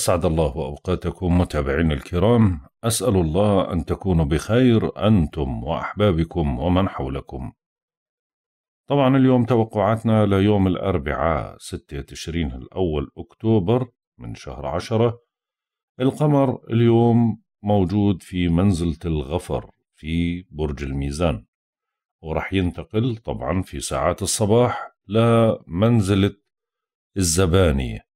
أسعد الله أوقاتكم متابعين الكرام أسأل الله أن تكونوا بخير أنتم وأحبابكم ومن حولكم طبعا اليوم توقعاتنا ليوم الأربعاء 6 تشرين الأول أكتوبر من شهر عشرة القمر اليوم موجود في منزلة الغفر في برج الميزان ورح ينتقل طبعا في ساعات الصباح لمنزلة الزبانية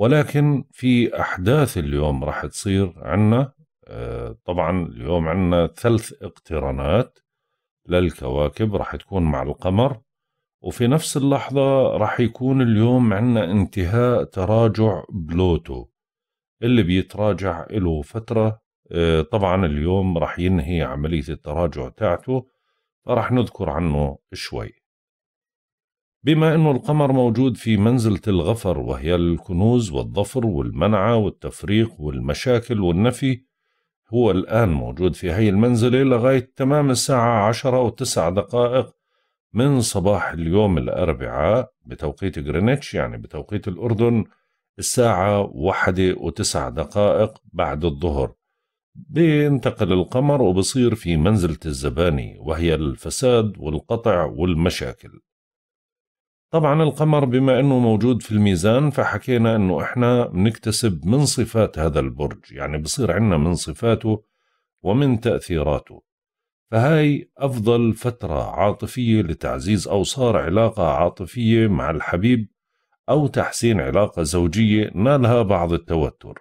ولكن في أحداث اليوم راح تصير عنا آه، طبعا اليوم عنا ثلاث اقترانات للكواكب راح تكون مع القمر وفي نفس اللحظة راح يكون اليوم عنا انتهاء تراجع بلوتو اللي بيتراجع له فترة آه، طبعا اليوم راح ينهي عملية التراجع تاعته فراح نذكر عنه شوي بما أنه القمر موجود في منزلة الغفر وهي الكنوز والظفر والمنعة والتفريق والمشاكل والنفي هو الآن موجود في هاي المنزلة لغاية تمام الساعة عشرة وتسع دقائق من صباح اليوم الأربعاء بتوقيت غرينتش يعني بتوقيت الأردن الساعة واحدة وتسع دقائق بعد الظهر بينتقل القمر وبصير في منزلة الزباني وهي الفساد والقطع والمشاكل طبعا القمر بما انه موجود في الميزان فحكينا انه احنا بنكتسب من صفات هذا البرج يعني بصير عندنا من صفاته ومن تاثيراته فهاي افضل فتره عاطفيه لتعزيز اوصار علاقه عاطفيه مع الحبيب او تحسين علاقه زوجيه نالها بعض التوتر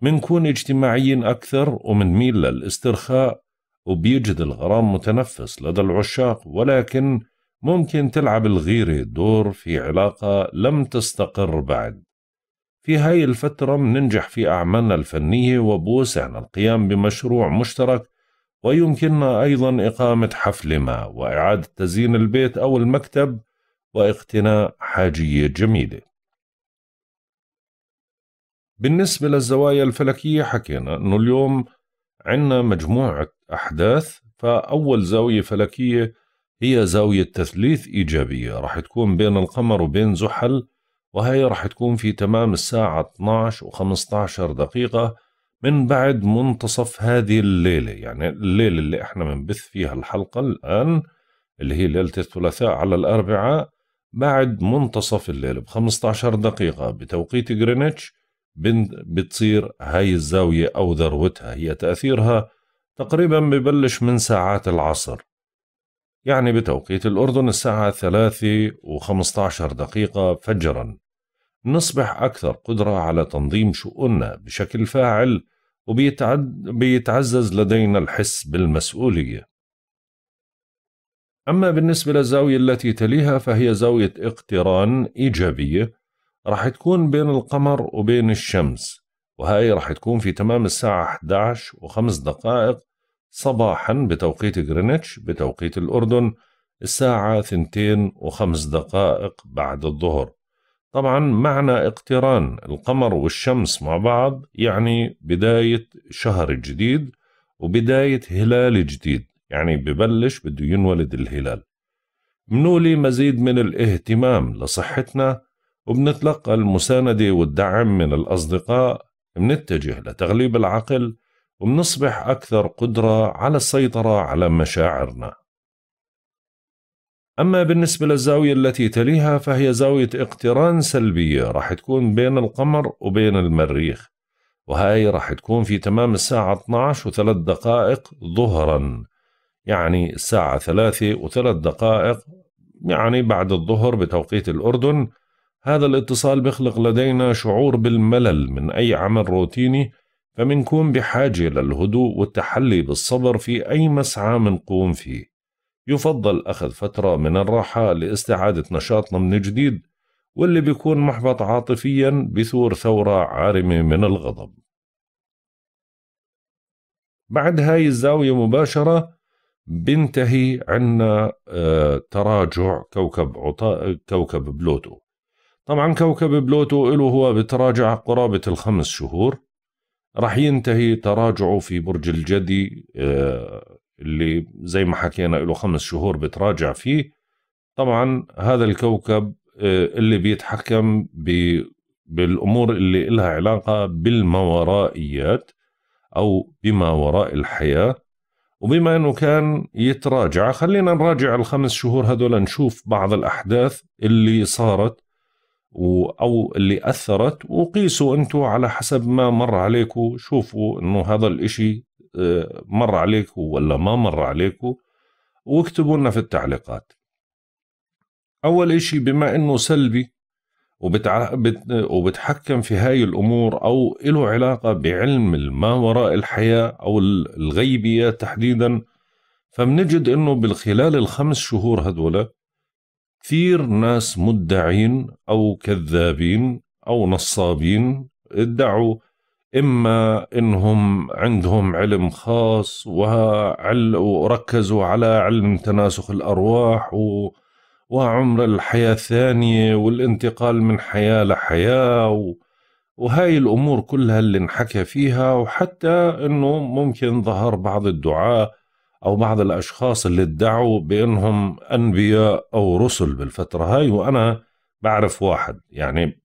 منكون اجتماعيين اكثر ومنميل للاسترخاء وبيجد الغرام متنفس لدى العشاق ولكن ممكن تلعب الغيرة دور في علاقة لم تستقر بعد في هاي الفترة مننجح في أعمالنا الفنية وبوسعنا القيام بمشروع مشترك ويمكننا أيضا إقامة حفلة ما وإعادة تزيين البيت أو المكتب واقتناء حاجية جميلة بالنسبة للزوايا الفلكية حكينا أنه اليوم عندنا مجموعة أحداث فأول زاوية فلكية هي زاوية تثليث إيجابية راح تكون بين القمر وبين زحل وهي راح تكون في تمام الساعة 12 و15 دقيقة من بعد منتصف هذه الليلة يعني الليلة اللي احنا بنبث فيها الحلقة الآن اللي هي ليلة الثلاثاء على الأربعاء بعد منتصف الليل ب 15 دقيقة بتوقيت جرينتش بتصير هاي الزاوية أو ذروتها هي تأثيرها تقريبا ببلش من ساعات العصر يعني بتوقيت الأردن الساعة ثلاثة وخمسة عشر دقيقة فجرا نصبح أكثر قدرة على تنظيم شؤوننا بشكل فاعل وبيتعزز لدينا الحس بالمسؤولية أما بالنسبة للزاوية التي تليها فهي زاوية اقتران إيجابية راح تكون بين القمر وبين الشمس وهي راح تكون في تمام الساعة 11 و5 دقائق صباحا بتوقيت غرينتش بتوقيت الأردن الساعة ثنتين وخمس دقائق بعد الظهر طبعا معنى اقتران القمر والشمس مع بعض يعني بداية شهر جديد وبداية هلال جديد يعني ببلش بده ينولد الهلال منولي مزيد من الاهتمام لصحتنا وبنتلقى المساندة والدعم من الأصدقاء بنتجه لتغليب العقل وبنصبح أكثر قدرة على السيطرة على مشاعرنا. أما بالنسبة للزاوية التي تليها فهي زاوية اقتران سلبية راح تكون بين القمر وبين المريخ وهاي راح تكون في تمام الساعة 12 وثلاث دقائق ظهرا يعني الساعة ثلاثة وثلاث دقائق يعني بعد الظهر بتوقيت الأردن هذا الاتصال بيخلق لدينا شعور بالملل من أي عمل روتيني فمنكون بحاجة للهدوء والتحلي بالصبر في أي مسعى منقوم فيه يفضل أخذ فترة من الراحة لاستعادة نشاطنا من جديد واللي بيكون محبط عاطفيا بثور ثورة عارمة من الغضب بعد هاي الزاوية مباشرة بنتهي عنا آه، تراجع كوكب عطاء كوكب بلوتو طبعا كوكب بلوتو له هو بتراجع قرابة الخمس شهور راح ينتهي تراجعه في برج الجدي آه، اللي زي ما حكينا له خمس شهور بتراجع فيه طبعا هذا الكوكب آه، اللي بيتحكم بالأمور اللي لها علاقة بالماورائيات أو بما وراء الحياة وبما أنه كان يتراجع خلينا نراجع الخمس شهور هذول نشوف بعض الأحداث اللي صارت أو اللي أثرت وقيسوا أنتوا على حسب ما مر عليكم شوفوا أنه هذا الإشي آه، مر عليكم ولا ما مر عليكم واكتبوا لنا في التعليقات أول إشي بما أنه سلبي وبتع... بت... وبتحكم في هاي الأمور أو له علاقة بعلم ما وراء الحياة أو الغيبية تحديدا فبنجد أنه بالخلال الخمس شهور هذولا كثير ناس مدعين أو كذابين أو نصابين ادعوا إما إنهم عندهم علم خاص وركزوا على علم تناسخ الأرواح و وعمر الحياة الثانية والانتقال من حياة لحياة و... وهاي الأمور كلها اللي انحكى فيها وحتى أنه ممكن ظهر بعض الدعاء أو بعض الأشخاص اللي ادعوا بأنهم أنبياء أو رسل بالفترة هاي وأنا بعرف واحد يعني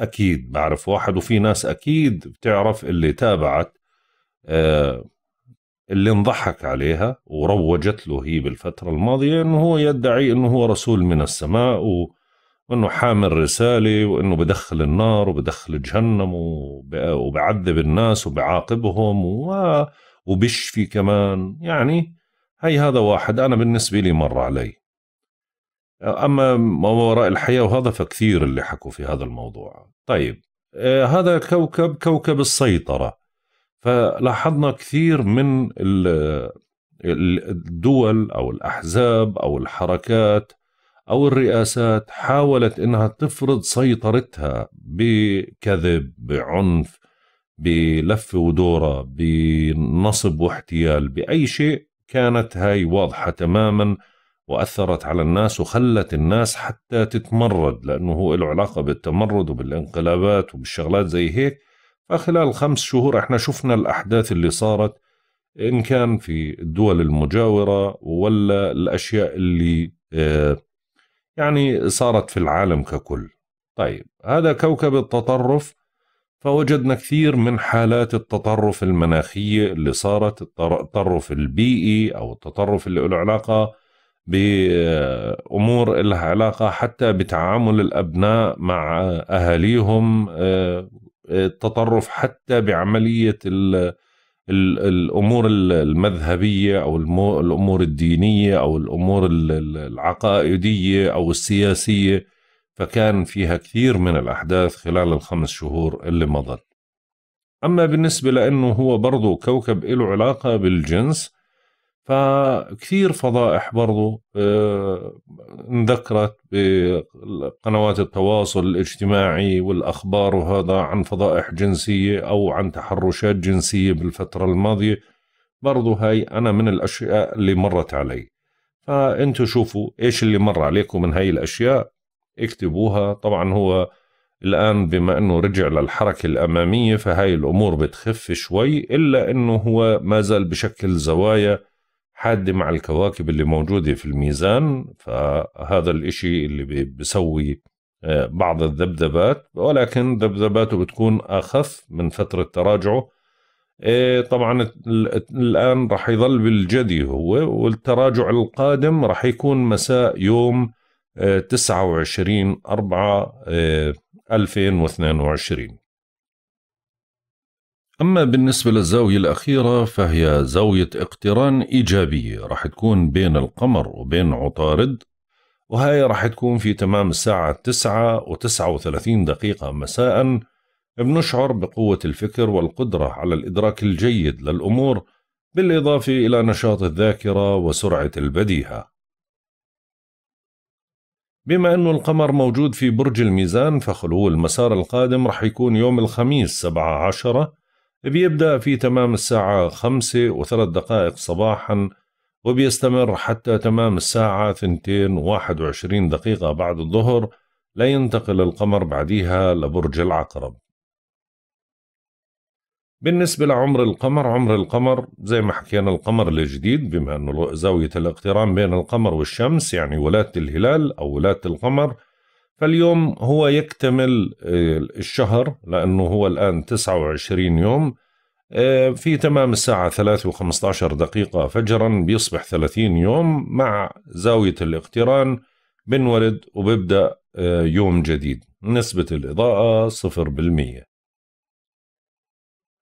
أكيد بعرف واحد وفي ناس أكيد بتعرف اللي تابعت آه، اللي انضحك عليها وروجت له هي بالفترة الماضية انه هو يدعي انه هو رسول من السماء و... وانه حامل رسالة وانه بدخل النار وبدخل جهنم وبعذب الناس وبعاقبهم و... وبشفي كمان يعني هي هذا واحد أنا بالنسبة لي مر علي أما ما وراء الحياة وهذا فكثير اللي حكوا في هذا الموضوع طيب آه، هذا كوكب كوكب السيطرة فلاحظنا كثير من الدول أو الأحزاب أو الحركات أو الرئاسات حاولت إنها تفرض سيطرتها بكذب بعنف بلف ودورة بنصب واحتيال بأي شيء كانت هاي واضحة تماما وأثرت على الناس وخلت الناس حتى تتمرد لأنه هو له علاقة بالتمرد وبالانقلابات وبالشغلات زي هيك فخلال خمس شهور احنا شفنا الأحداث اللي صارت إن كان في الدول المجاورة ولا الأشياء اللي آه، يعني صارت في العالم ككل طيب هذا كوكب التطرف فوجدنا كثير من حالات التطرف المناخية اللي صارت التطرف البيئي أو التطرف اللي له علاقة بأمور لها علاقة حتى بتعامل الأبناء مع أهاليهم آه، التطرف حتى بعملية الأمور المذهبية أو الأمور الدينية أو الأمور العقائدية أو السياسية فكان فيها كثير من الأحداث خلال الخمس شهور اللي مضت أما بالنسبة لأنه هو برضو كوكب له علاقة بالجنس فكثير فضائح برضو آه، انذكرت بقنوات التواصل الاجتماعي والأخبار وهذا عن فضائح جنسية أو عن تحرشات جنسية بالفترة الماضية برضو هاي أنا من الأشياء اللي مرت علي فأنتوا شوفوا إيش اللي مر عليكم من هاي الأشياء اكتبوها طبعا هو الآن بما أنه رجع للحركة الأمامية فهاي الأمور بتخف شوي إلا أنه هو ما زال بشكل زوايا حادة مع الكواكب اللي موجودة في الميزان فهذا الإشي اللي بسوي آه، بعض الذبذبات ولكن ذبذباته بتكون أخف من فترة تراجعه آه، طبعا الآن رح يظل بالجدي هو والتراجع القادم رح يكون مساء يوم 29 4 2022 أما بالنسبة للزاوية الأخيرة فهي زاوية اقتران إيجابية رح تكون بين القمر وبين عطارد وهي رح تكون في تمام الساعة 9 و39 دقيقة مساء بنشعر بقوة الفكر والقدرة على الإدراك الجيد للأمور بالإضافة إلى نشاط الذاكرة وسرعة البديهة بما أنه القمر موجود في برج الميزان فخلو المسار القادم رح يكون يوم الخميس سبعة عشرة بيبدأ في تمام الساعة خمسة وثلاث دقائق صباحا وبيستمر حتى تمام الساعة ثنتين واحد وعشرين دقيقة بعد الظهر لينتقل القمر بعدها لبرج العقرب بالنسبة لعمر القمر عمر القمر زي ما حكينا القمر الجديد بما أنه زاوية الاقتران بين القمر والشمس يعني ولادة الهلال أو ولادة القمر فاليوم هو يكتمل آه، الشهر لأنه هو الآن 29 يوم آه، في تمام الساعة 3 و15 دقيقة فجرا بيصبح 30 يوم مع زاوية الاقتران بنولد وببدأ آه، يوم جديد نسبة الإضاءة 0%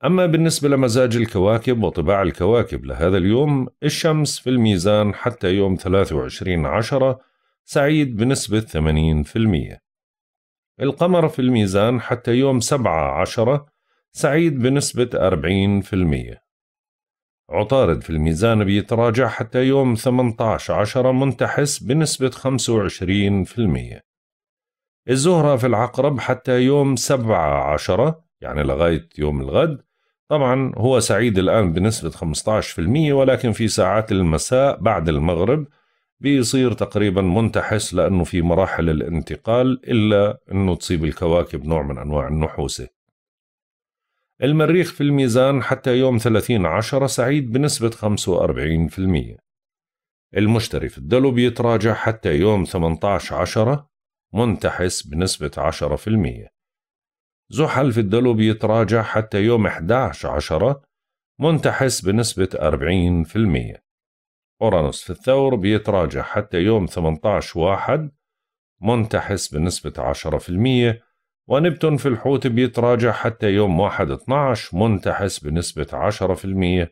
أما بالنسبة لمزاج الكواكب وطباع الكواكب لهذا اليوم الشمس في الميزان حتى يوم 23 عشرة سعيد بنسبة 80% القمر في الميزان حتى يوم 7 عشرة سعيد بنسبة 40% عطارد في الميزان بيتراجع حتى يوم 18 عشرة منتحس بنسبة 25% الزهرة في العقرب حتى يوم 7 عشرة يعني لغاية يوم الغد طبعا هو سعيد الآن بنسبة 15% ولكن في ساعات المساء بعد المغرب بيصير تقريبا منتحس لأنه في مراحل الانتقال إلا أنه تصيب الكواكب نوع من أنواع النحوسة المريخ في الميزان حتى يوم 30 عشرة سعيد بنسبة 45% المشتري في الدلو بيتراجع حتى يوم 18 عشرة منتحس بنسبة 10% زحل في الدلو بيتراجع حتى يوم 11 عشرة منتحس بنسبة 40% أورانوس في الثور بيتراجع حتى يوم 18 واحد منتحس بنسبة 10% ونبتون في الحوت بيتراجع حتى يوم 1 12 منتحس بنسبة 10%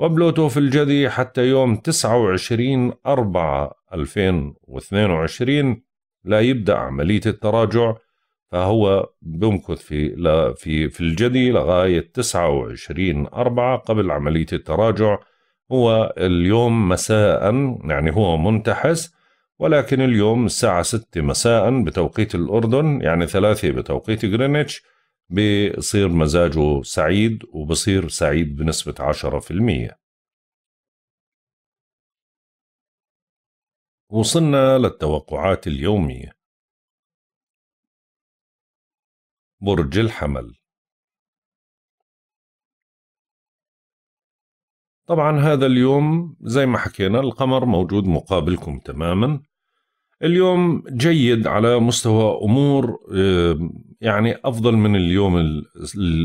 وبلوتو في الجدي حتى يوم 29 4 2022 لا يبدأ عملية التراجع فهو بمكث في في في الجدي لغايه 29 4 قبل عمليه التراجع هو اليوم مساء يعني هو منتحس ولكن اليوم الساعة 6 مساء بتوقيت الأردن يعني ثلاثة بتوقيت غرينتش بصير مزاجه سعيد وبصير سعيد بنسبة 10% وصلنا للتوقعات اليومية برج الحمل طبعا هذا اليوم زي ما حكينا القمر موجود مقابلكم تماما اليوم جيد على مستوى امور يعني افضل من اليوم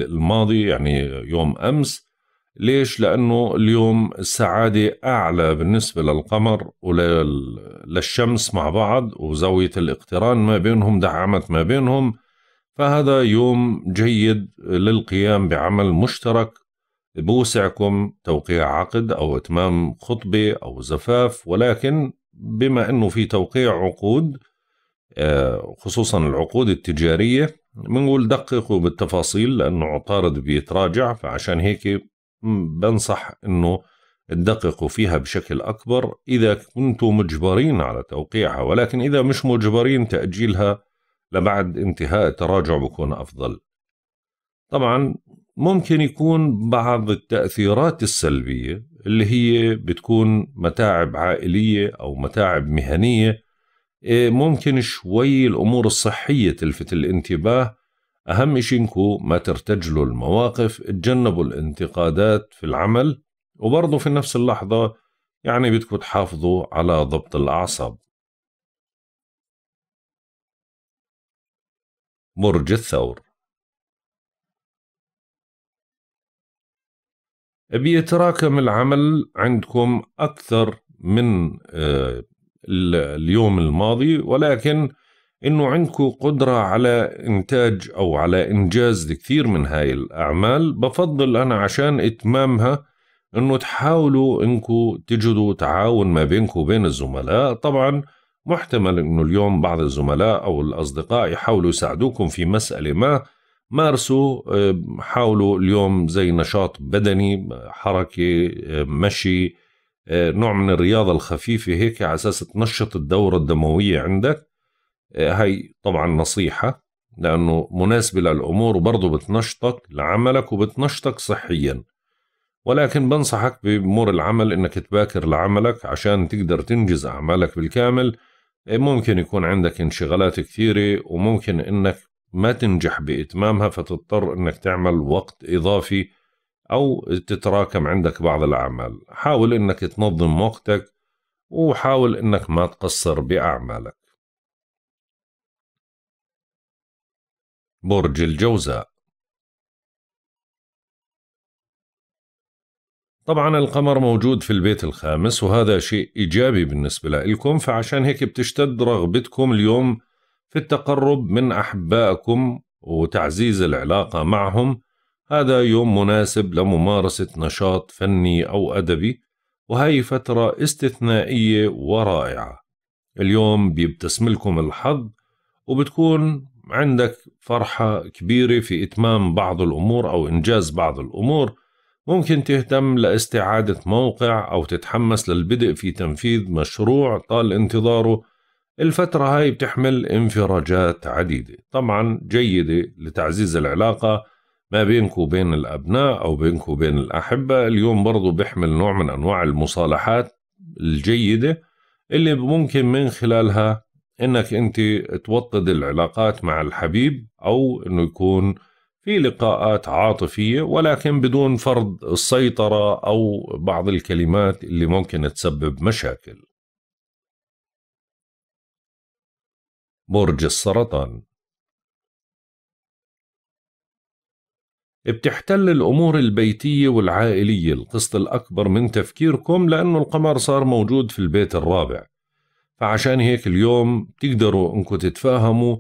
الماضي يعني يوم امس ليش لانه اليوم السعاده اعلى بالنسبه للقمر وللشمس مع بعض وزاويه الاقتران ما بينهم دعمت ما بينهم فهذا يوم جيد للقيام بعمل مشترك بوسعكم توقيع عقد أو إتمام خطبة أو زفاف ولكن بما أنه في توقيع عقود آه، خصوصا العقود التجارية بنقول دققوا بالتفاصيل لأنه عطارد بيتراجع فعشان هيك بنصح أنه تدققوا فيها بشكل أكبر إذا كنتم مجبرين على توقيعها ولكن إذا مش مجبرين تأجيلها لبعد انتهاء التراجع بكون أفضل طبعا ممكن يكون بعض التأثيرات السلبية اللي هي بتكون متاعب عائلية أو متاعب مهنية إيه، ممكن شوي الأمور الصحية تلفت الانتباه أهم شيء إنكو ما ترتجلوا المواقف تجنبوا الانتقادات في العمل وبرضه في نفس اللحظة يعني بدكم تحافظوا على ضبط الأعصاب برج الثور بيتراكم العمل عندكم أكثر من آه، اليوم الماضي ولكن انه عندكم قدرة على انتاج او على انجاز كثير من هاي الاعمال بفضل انا عشان اتمامها انه تحاولوا انكم تجدوا تعاون ما بينكم وبين الزملاء طبعا محتمل أنه اليوم بعض الزملاء أو الأصدقاء يحاولوا يساعدوكم في مسألة ما مارسوا آه، حاولوا اليوم زي نشاط بدني حركة آه، مشي آه، نوع من الرياضة الخفيفة هيك على أساس تنشط الدورة الدموية عندك هاي طبعا نصيحة لأنه مناسبة للأمور وبرضه بتنشطك لعملك وبتنشطك صحيا ولكن بنصحك بأمور العمل إنك تباكر لعملك عشان تقدر تنجز أعمالك بالكامل إيه، ممكن يكون عندك انشغالات كثيرة وممكن انك ما تنجح بإتمامها فتضطر انك تعمل وقت إضافي أو تتراكم عندك بعض الأعمال حاول انك تنظم وقتك وحاول انك ما تقصر بأعمالك برج الجوزاء طبعا القمر موجود في البيت الخامس وهذا شيء إيجابي بالنسبة لكم فعشان هيك بتشتد رغبتكم اليوم في التقرب من أحبائكم وتعزيز العلاقة معهم هذا يوم مناسب لممارسة نشاط فني أو أدبي وهي فترة استثنائية ورائعة اليوم بيبتسم لكم الحظ وبتكون عندك فرحة كبيرة في إتمام بعض الأمور أو إنجاز بعض الأمور ممكن تهتم لاستعادة موقع أو تتحمس للبدء في تنفيذ مشروع طال انتظاره الفترة هاي بتحمل انفراجات عديدة طبعا جيدة لتعزيز العلاقة ما بينك وبين الأبناء أو بينك وبين الأحبة اليوم برضو بيحمل نوع من أنواع المصالحات الجيدة اللي ممكن من خلالها انك انت توطد العلاقات مع الحبيب او انه يكون في لقاءات عاطفية ولكن بدون فرض السيطرة أو بعض الكلمات اللي ممكن تسبب مشاكل برج السرطان بتحتل الأمور البيتية والعائلية القسط الأكبر من تفكيركم لأنه القمر صار موجود في البيت الرابع فعشان هيك اليوم تقدروا أنكم تتفاهموا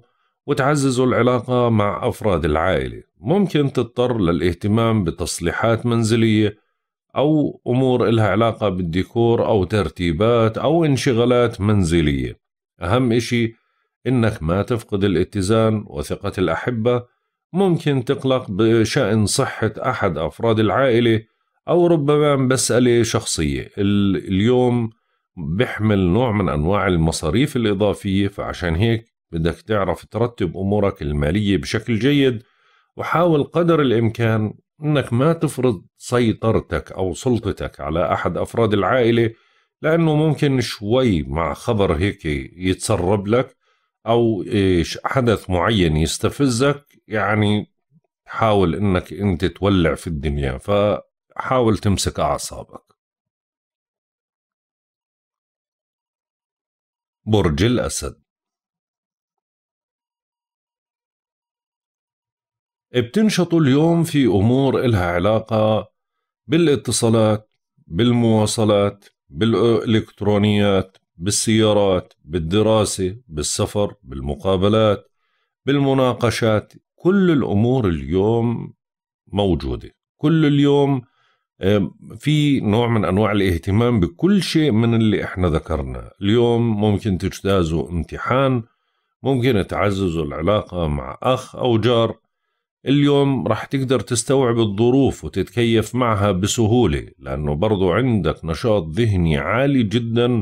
وتعززوا العلاقة مع أفراد العائلة ممكن تضطر للاهتمام بتصليحات منزلية أو أمور إلها علاقة بالديكور أو ترتيبات أو انشغالات منزلية أهم إشي إنك ما تفقد الاتزان وثقة الأحبة ممكن تقلق بشأن صحة أحد أفراد العائلة أو ربما مسألة شخصية اليوم بحمل نوع من أنواع المصاريف الإضافية فعشان هيك بدك تعرف ترتب أمورك المالية بشكل جيد وحاول قدر الإمكان أنك ما تفرض سيطرتك أو سلطتك على أحد أفراد العائلة لأنه ممكن شوي مع خبر هيك يتسرب لك أو حدث معين يستفزك يعني حاول أنك أنت تولع في الدنيا فحاول تمسك أعصابك برج الأسد بتنشطوا اليوم في أمور إلها علاقة بالاتصالات بالمواصلات بالإلكترونيات بالسيارات بالدراسة بالسفر بالمقابلات بالمناقشات كل الأمور اليوم موجودة كل اليوم في نوع من أنواع الاهتمام بكل شيء من اللي إحنا ذكرنا اليوم ممكن تجتازوا امتحان ممكن تعززوا العلاقة مع أخ أو جار اليوم راح تقدر تستوعب الظروف وتتكيف معها بسهولة لأنه برضو عندك نشاط ذهني عالي جدا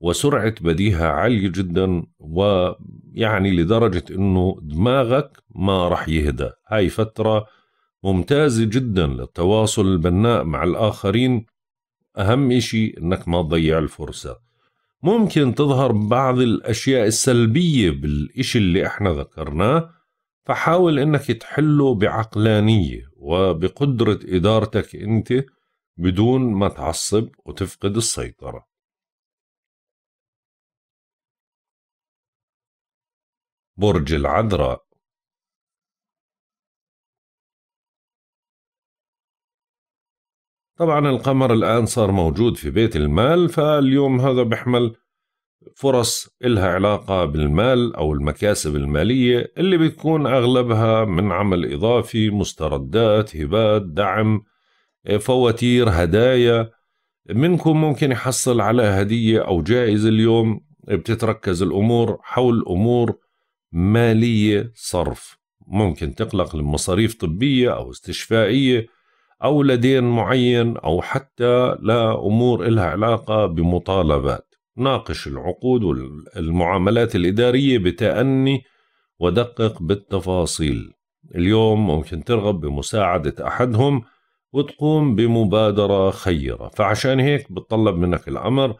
وسرعة بديهة عالية جدا ويعني لدرجة أنه دماغك ما راح يهدى هاي فترة ممتازة جدا للتواصل البناء مع الآخرين أهم إشي أنك ما تضيع الفرصة ممكن تظهر بعض الأشياء السلبية بالإشي اللي إحنا ذكرناه فحاول انك تحله بعقلانيه وبقدره ادارتك انت بدون ما تعصب وتفقد السيطره برج العذراء طبعا القمر الآن صار موجود في بيت المال فاليوم هذا بيحمل فرص إلها علاقة بالمال أو المكاسب المالية اللي بتكون أغلبها من عمل إضافي مستردات هبات دعم إيه، فواتير هدايا منكم ممكن يحصل على هدية أو جائزة اليوم بتتركز الأمور حول أمور مالية صرف ممكن تقلق لمصاريف طبية أو استشفائية أو لدين معين أو حتى لأمور إلها علاقة بمطالبات ناقش العقود والمعاملات الإدارية بتأني ودقق بالتفاصيل اليوم ممكن ترغب بمساعدة أحدهم وتقوم بمبادرة خيرة فعشان هيك بتطلب منك الأمر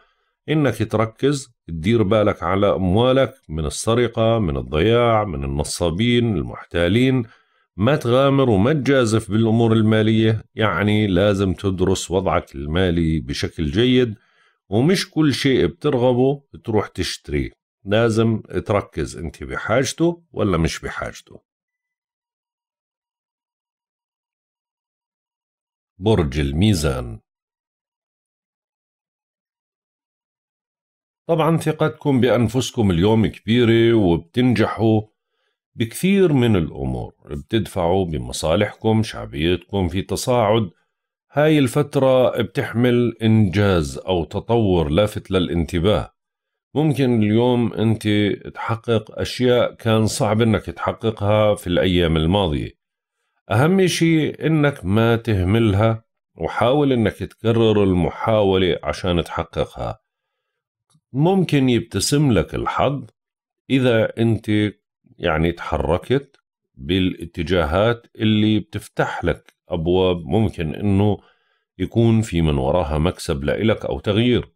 إنك تركز تدير بالك على أموالك من السرقة من الضياع من النصابين المحتالين ما تغامر وما تجازف بالأمور المالية يعني لازم تدرس وضعك المالي بشكل جيد ومش كل شيء بترغبه تروح تشتريه لازم تركز انت بحاجته ولا مش بحاجته برج الميزان طبعا ثقتكم بأنفسكم اليوم كبيرة وبتنجحوا بكثير من الأمور بتدفعوا بمصالحكم شعبيتكم في تصاعد هاي الفترة بتحمل إنجاز أو تطور لافت للانتباه ممكن اليوم أنت تحقق أشياء كان صعب أنك تحققها في الأيام الماضية أهم شيء أنك ما تهملها وحاول أنك تكرر المحاولة عشان تحققها ممكن يبتسم لك الحظ إذا أنت يعني تحركت بالاتجاهات اللي بتفتح لك أبواب ممكن أنه يكون في من وراها مكسب لإلك أو تغيير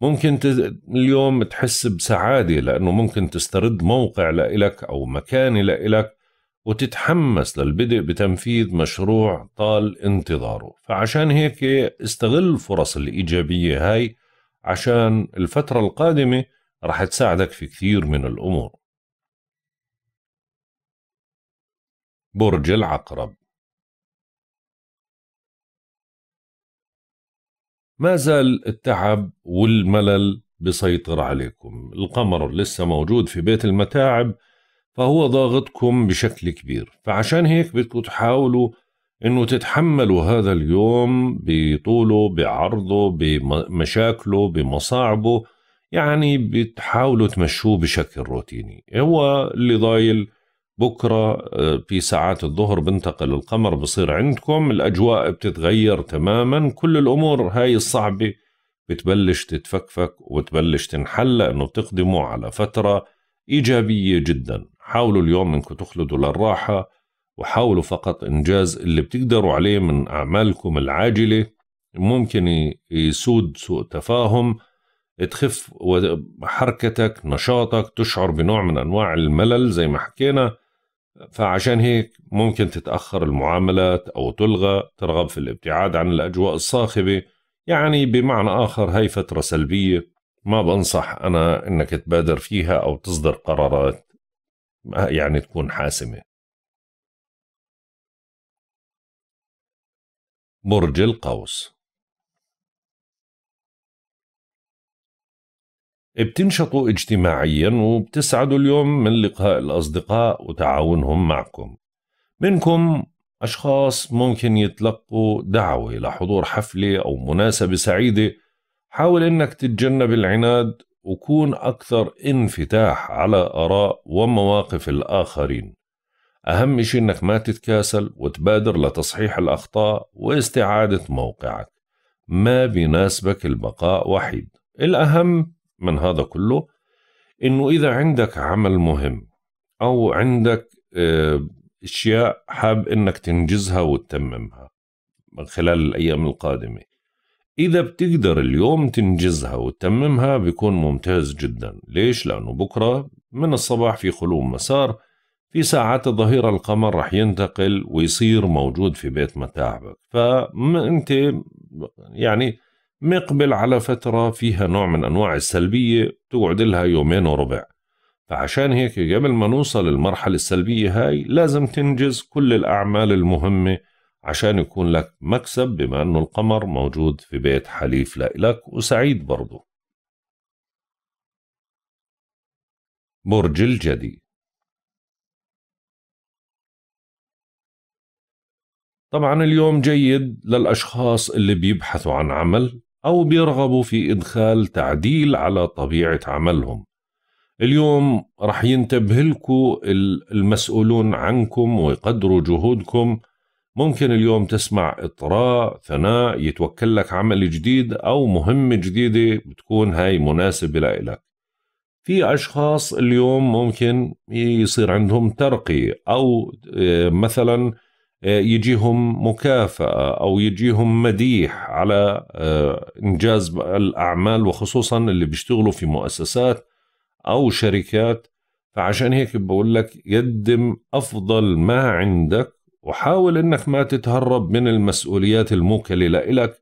ممكن تز... اليوم تحس بسعادة لأنه ممكن تسترد موقع لإلك أو مكانة لإلك وتتحمس للبدء بتنفيذ مشروع طال انتظاره فعشان هيك استغل الفرص الإيجابية هاي عشان الفترة القادمة رح تساعدك في كثير من الأمور برج العقرب ما زال التعب والملل بيسيطر عليكم القمر لسه موجود في بيت المتاعب فهو ضاغطكم بشكل كبير فعشان هيك بدكم تحاولوا انه تتحملوا هذا اليوم بطوله بعرضه بمشاكله بمصاعبه يعني بتحاولوا تمشوه بشكل روتيني هو اللي ضايل بكرة آه، في ساعات الظهر بنتقل القمر بصير عندكم الأجواء بتتغير تماما كل الأمور هاي الصعبة بتبلش تتفكفك وتبلش تنحل لأنه بتقدموا على فترة إيجابية جدا حاولوا اليوم أنكم تخلدوا للراحة وحاولوا فقط إنجاز اللي بتقدروا عليه من أعمالكم العاجلة ممكن يسود سوء تفاهم تخف حركتك نشاطك تشعر بنوع من أنواع الملل زي ما حكينا فعشان هيك ممكن تتأخر المعاملات أو تلغى ترغب في الابتعاد عن الأجواء الصاخبة يعني بمعنى آخر هاي فترة سلبية ما بنصح أنا إنك تبادر فيها أو تصدر قرارات يعني تكون حاسمة برج القوس بتنشطوا اجتماعيا وبتسعدوا اليوم من لقاء الأصدقاء وتعاونهم معكم منكم أشخاص ممكن يتلقوا دعوة لحضور حفلة أو مناسبة سعيدة حاول أنك تتجنب العناد وكون أكثر انفتاح على آراء ومواقف الآخرين أهم شيء أنك ما تتكاسل وتبادر لتصحيح الأخطاء واستعادة موقعك ما بيناسبك البقاء وحيد الأهم من هذا كله انه اذا عندك عمل مهم او عندك آه، اشياء حاب انك تنجزها وتتممها من خلال الايام القادمه اذا بتقدر اليوم تنجزها وتتممها بيكون ممتاز جدا ليش لانه بكره من الصباح في خلو مسار في ساعات الظهيرة القمر رح ينتقل ويصير موجود في بيت متاعبك فأنت يعني مقبل على فترة فيها نوع من أنواع السلبية تقعد لها يومين وربع فعشان هيك قبل ما نوصل للمرحلة السلبية هاي لازم تنجز كل الأعمال المهمة عشان يكون لك مكسب بما أنه القمر موجود في بيت حليف لإلك وسعيد برضه برج الجدي طبعا اليوم جيد للأشخاص اللي بيبحثوا عن عمل أو بيرغبوا في إدخال تعديل على طبيعة عملهم اليوم رح ينتبه لكم المسؤولون عنكم ويقدروا جهودكم ممكن اليوم تسمع إطراء ثناء يتوكل لك عمل جديد أو مهمة جديدة بتكون هاي مناسبة لإلك في أشخاص اليوم ممكن يصير عندهم ترقية أو آه، مثلاً آه، يجيهم مكافأة أو يجيهم مديح على آه، إنجاز الأعمال وخصوصا اللي بيشتغلوا في مؤسسات أو شركات فعشان هيك بقول لك قدم أفضل ما عندك وحاول إنك ما تتهرب من المسؤوليات الموكلة لإلك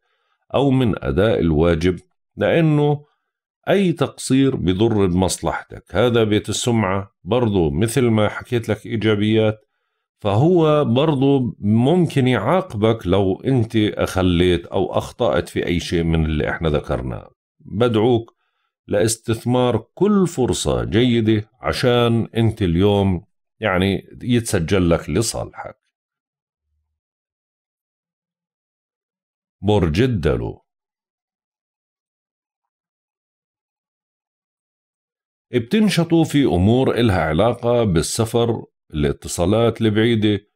أو من أداء الواجب لأنه أي تقصير بضر بمصلحتك هذا بيت السمعة برضو مثل ما حكيت لك إيجابيات فهو برضو ممكن يعاقبك لو انت اخليت او اخطأت في اي شيء من اللي احنا ذكرناه بدعوك لاستثمار كل فرصة جيدة عشان انت اليوم يعني يتسجل لك لصالحك برج الدلو بتنشطوا في أمور إلها علاقة بالسفر الاتصالات البعيدة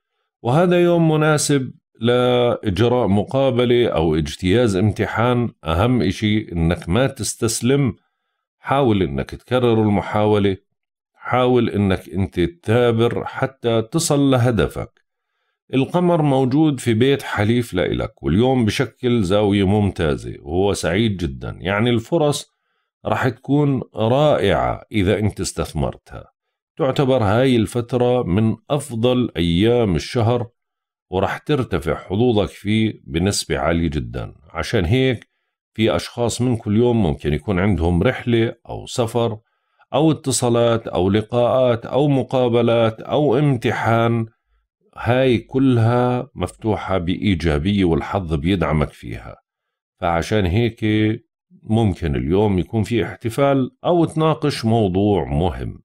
وهذا يوم مناسب لإجراء مقابلة أو اجتياز امتحان أهم إشي إنك ما تستسلم حاول إنك تكرر المحاولة حاول إنك أنت تثابر حتى تصل لهدفك القمر موجود في بيت حليف لإلك واليوم بشكل زاوية ممتازة وهو سعيد جدا يعني الفرص رح تكون رائعة إذا أنت استثمرتها تعتبر هاي الفترة من أفضل أيام الشهر ورح ترتفع حظوظك فيه بنسبة عالية جدا عشان هيك في أشخاص من كل يوم ممكن يكون عندهم رحلة أو سفر أو اتصالات أو لقاءات أو مقابلات أو امتحان هاي كلها مفتوحة بإيجابية والحظ بيدعمك فيها فعشان هيك ممكن اليوم يكون في احتفال أو تناقش موضوع مهم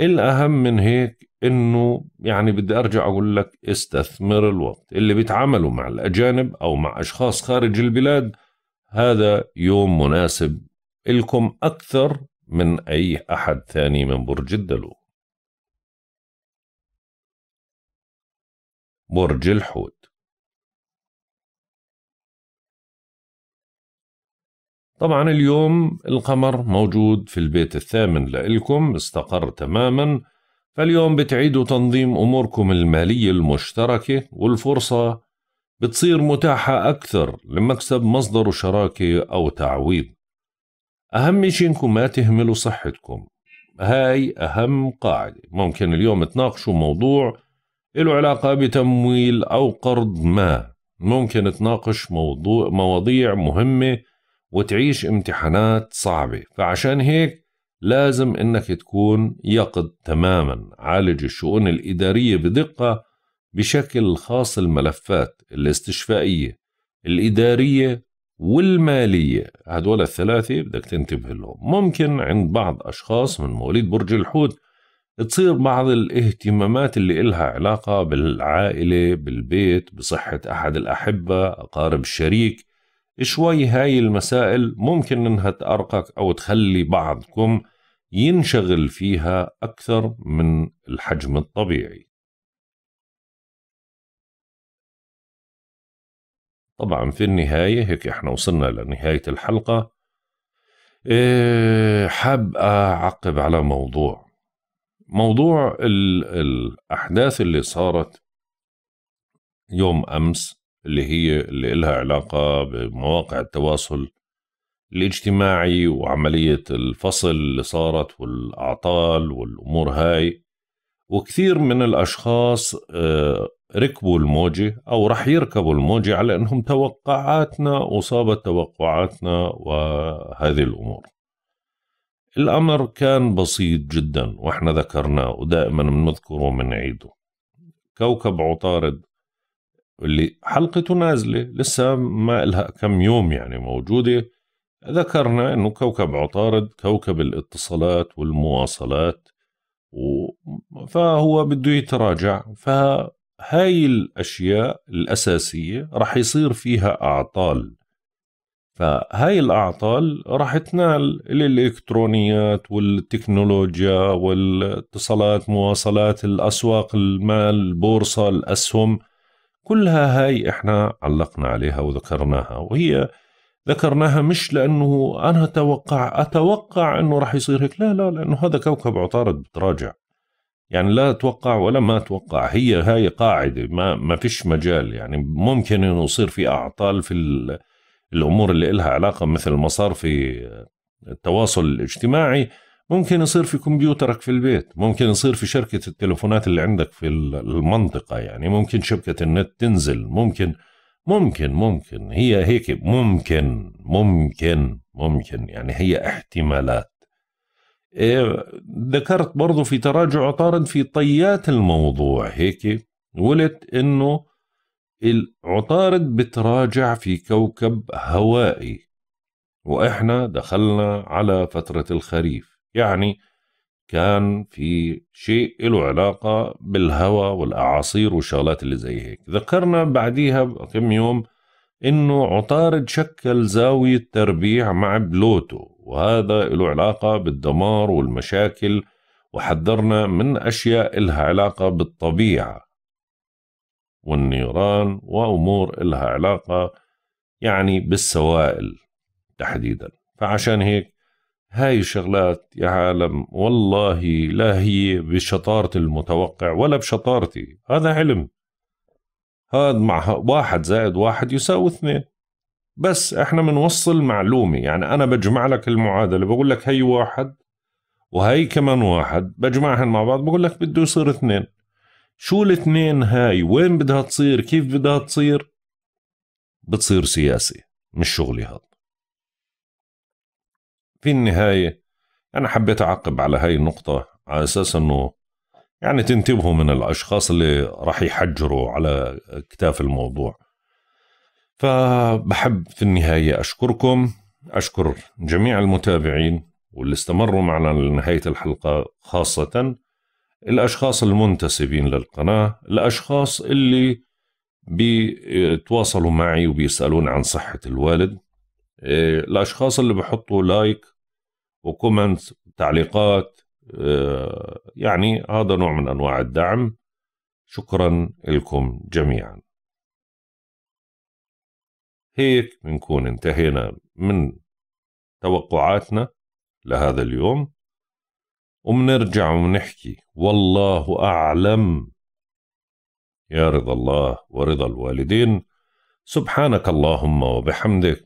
الأهم من هيك إنه يعني بدي أرجع أقول لك استثمر الوقت اللي بيتعاملوا مع الأجانب أو مع أشخاص خارج البلاد هذا يوم مناسب إلكم أكثر من أي أحد ثاني من برج الدلو برج الحوت طبعا اليوم القمر موجود في البيت الثامن لإلكم استقر تماما فاليوم بتعيدوا تنظيم أموركم المالية المشتركة والفرصة بتصير متاحة أكثر لمكسب مصدر شراكة أو تعويض أهم شيء إنكم ما تهملوا صحتكم هاي أهم قاعدة ممكن اليوم تناقشوا موضوع له علاقة بتمويل أو قرض ما ممكن تناقش موضوع مواضيع مهمة وتعيش امتحانات صعبة فعشان هيك لازم انك تكون يقظ تماما عالج الشؤون الإدارية بدقة بشكل خاص الملفات الاستشفائية الإدارية والمالية هدول الثلاثة بدك تنتبه لهم ممكن عند بعض أشخاص من مواليد برج الحوت تصير بعض الاهتمامات اللي إلها علاقة بالعائلة بالبيت بصحة أحد الأحبة أقارب الشريك شوي هاي المسائل ممكن انها تأرقك او تخلي بعضكم ينشغل فيها اكثر من الحجم الطبيعي طبعا في النهاية هيك احنا وصلنا لنهاية الحلقة إيه حاب أعقب على موضوع موضوع الأحداث اللي صارت يوم أمس اللي هي اللي لها علاقة بمواقع التواصل الاجتماعي وعملية الفصل اللي صارت والأعطال والأمور هاي وكثير من الأشخاص آه، ركبوا الموجة أو رح يركبوا الموجة على أنهم توقعاتنا وصابت توقعاتنا وهذه الأمور الأمر كان بسيط جدا وإحنا ذكرناه ودائما بنذكره من عيده كوكب عطارد اللي حلقته نازلة لسه ما إلها كم يوم يعني موجودة ذكرنا أنه كوكب عطارد كوكب الاتصالات والمواصلات و... فهو بده يتراجع فهاي الأشياء الأساسية رح يصير فيها أعطال فهاي الأعطال رح تنال الإلكترونيات والتكنولوجيا والاتصالات مواصلات الأسواق المال البورصة الأسهم كلها هاي احنا علقنا عليها وذكرناها وهي ذكرناها مش لانه انا اتوقع اتوقع انه راح يصير هيك لا لا لانه هذا كوكب عطارد بتراجع يعني لا اتوقع ولا ما اتوقع هي هاي قاعده ما ما فيش مجال يعني ممكن انه يصير في اعطال في الامور اللي لها علاقه مثل ما صار في التواصل الاجتماعي ممكن يصير في كمبيوترك في البيت ممكن يصير في شركة التلفونات اللي عندك في المنطقة يعني ممكن شبكة النت تنزل ممكن ممكن ممكن هي هيك ممكن ممكن ممكن يعني هي احتمالات إيه، ذكرت برضو في تراجع عطارد في طيات الموضوع هيك ولت انه العطارد بتراجع في كوكب هوائي واحنا دخلنا على فترة الخريف يعني كان في شيء له علاقة بالهواء والأعاصير والشغلات اللي زي هيك ذكرنا بعديها بكم يوم إنه عطارد شكل زاوية تربيع مع بلوتو وهذا له علاقة بالدمار والمشاكل وحذرنا من أشياء إلها علاقة بالطبيعة والنيران وأمور إلها علاقة يعني بالسوائل تحديدا فعشان هيك هاي شغلات يا عالم والله لا هي بشطارة المتوقع ولا بشطارتي هذا علم هذا مع واحد زائد واحد يساوي اثنين بس احنا بنوصل معلومة يعني أنا بجمع لك المعادلة بقول لك هي واحد وهي كمان واحد بجمعهم مع بعض بقول لك بده يصير اثنين شو الاثنين هاي وين بدها تصير كيف بدها تصير بتصير سياسي مش شغلي هذا في النهاية أنا حبيت أعقب على هاي النقطة على أساس أنه يعني تنتبهوا من الأشخاص اللي راح يحجروا على كتاف الموضوع فبحب في النهاية أشكركم أشكر جميع المتابعين واللي استمروا معنا لنهاية الحلقة خاصة الأشخاص المنتسبين للقناة الأشخاص اللي بيتواصلوا معي وبيسألون عن صحة الوالد إيه، الاشخاص اللي بحطوا لايك وكومنت تعليقات آه، يعني هذا نوع من انواع الدعم شكرا لكم جميعا هيك بنكون انتهينا من توقعاتنا لهذا اليوم وبنرجع ونحكي والله أعلم يا رضا الله ورضا الوالدين سبحانك اللهم وبحمدك